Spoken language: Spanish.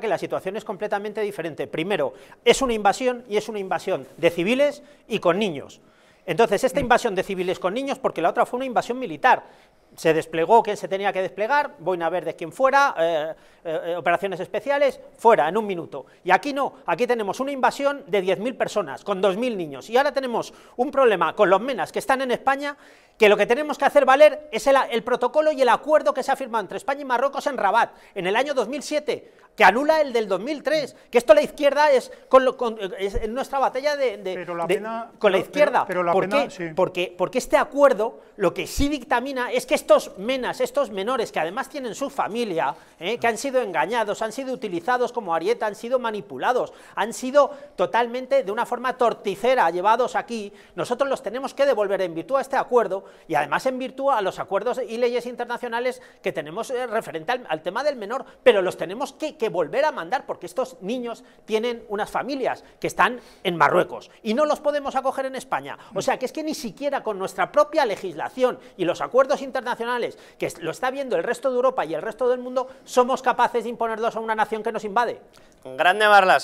que la situación es completamente diferente. Primero, es una invasión y es una invasión de civiles y con niños. Entonces, esta mm. invasión de civiles con niños, porque la otra fue una invasión militar, se desplegó quien se tenía que desplegar, Boina a ver de quién fuera, eh, eh, eh, operaciones especiales, fuera, en un minuto. Y aquí no, aquí tenemos una invasión de 10.000 personas, con 2.000 niños. Y ahora tenemos un problema con los menas que están en España, que lo que tenemos que hacer valer es el, protocolo y el acuerdo que se ha firmado entre España y Marruecos en Rabat, en el año 2007, que anula el del 2003, que esto la izquierda es, con, con es nuestra batalla de, con la izquierda. Pero, la ¿Por qué? Porque, porque este acuerdo lo que sí dictamina es que estos menas, estos menores que además tienen su familia, eh, que han sido engañados, han sido utilizados como arieta, han sido manipulados, han sido totalmente de una forma torticera llevados aquí, nosotros los tenemos que devolver en virtud a este acuerdo y además en virtud a los acuerdos y leyes internacionales que tenemos eh, referente al, tema del menor, pero los tenemos que volver a mandar porque estos niños tienen unas familias que están en Marruecos y no los podemos acoger en España. O sea que es que ni siquiera con nuestra propia legislación y los acuerdos internacionales que lo está viendo el resto de Europa y el resto del mundo, somos capaces de imponerlos a una nación que nos invade. Grande Barlas.